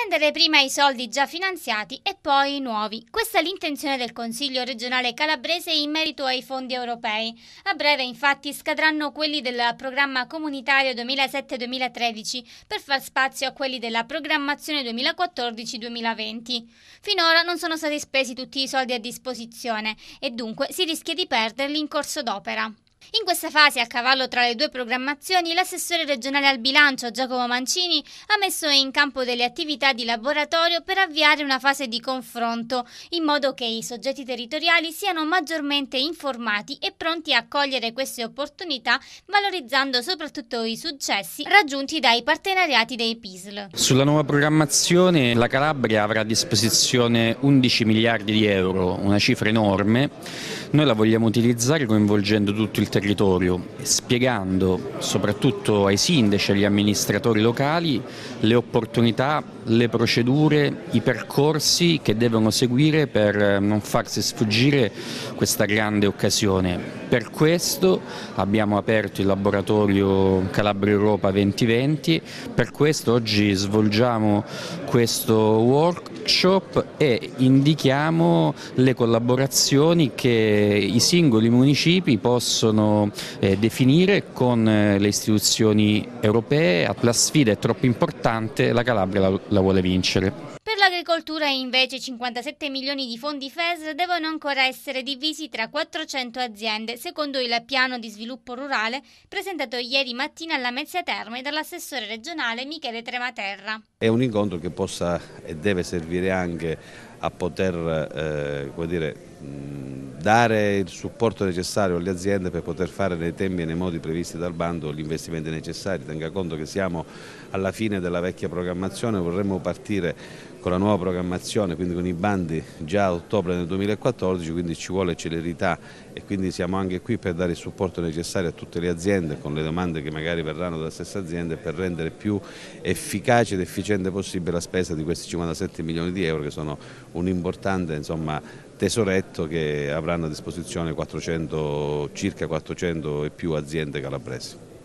spendere prima i soldi già finanziati e poi i nuovi. Questa è l'intenzione del Consiglio regionale calabrese in merito ai fondi europei. A breve infatti scadranno quelli del programma comunitario 2007-2013 per far spazio a quelli della programmazione 2014-2020. Finora non sono stati spesi tutti i soldi a disposizione e dunque si rischia di perderli in corso d'opera. In questa fase, a cavallo tra le due programmazioni, l'assessore regionale al bilancio Giacomo Mancini ha messo in campo delle attività di laboratorio per avviare una fase di confronto, in modo che i soggetti territoriali siano maggiormente informati e pronti a cogliere queste opportunità, valorizzando soprattutto i successi raggiunti dai partenariati dei PISL. Sulla nuova programmazione la Calabria avrà a disposizione 11 miliardi di euro, una cifra enorme. Noi la vogliamo utilizzare coinvolgendo tutto il il territorio, spiegando soprattutto ai sindaci e agli amministratori locali le opportunità, le procedure, i percorsi che devono seguire per eh, non farsi sfuggire questa grande occasione. Per questo abbiamo aperto il laboratorio Calabria Europa 2020, per questo oggi svolgiamo questo workshop e indichiamo le collaborazioni che i singoli municipi possono devono eh, definire con eh, le istituzioni europee. La sfida è troppo importante, la Calabria la, la vuole vincere. Per l'agricoltura invece 57 milioni di fondi FES devono ancora essere divisi tra 400 aziende, secondo il piano di sviluppo rurale presentato ieri mattina alla Mezzia Terme dall'assessore regionale Michele Trematerra. È un incontro che possa e deve servire anche a poter eh, dire, dare il supporto necessario alle aziende per poter fare nei tempi e nei modi previsti dal bando gli investimenti necessari. Tenga conto che siamo alla fine della vecchia programmazione, vorremmo partire con la nuova programmazione, quindi con i bandi già a ottobre del 2014, quindi ci vuole celerità e quindi siamo anche qui per dare il supporto necessario a tutte le aziende con le domande che magari verranno dalla stessa azienda per rendere più efficace ed efficiente possibile la spesa di questi 57 milioni di euro che sono un importante insomma, tesoretto che avranno a disposizione 400, circa 400 e più aziende calabresi.